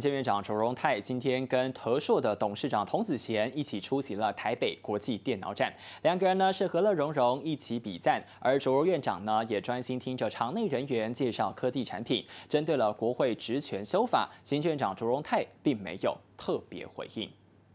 政院长卓荣泰今天跟和硕的董事长童子贤一起出席了台北国际电脑展，两个人呢是和乐融融一起比赞，而卓荣院长呢也专心听着场内人员介绍科技产品。针对了国会职权修法，新院长卓荣泰并没有特别回应。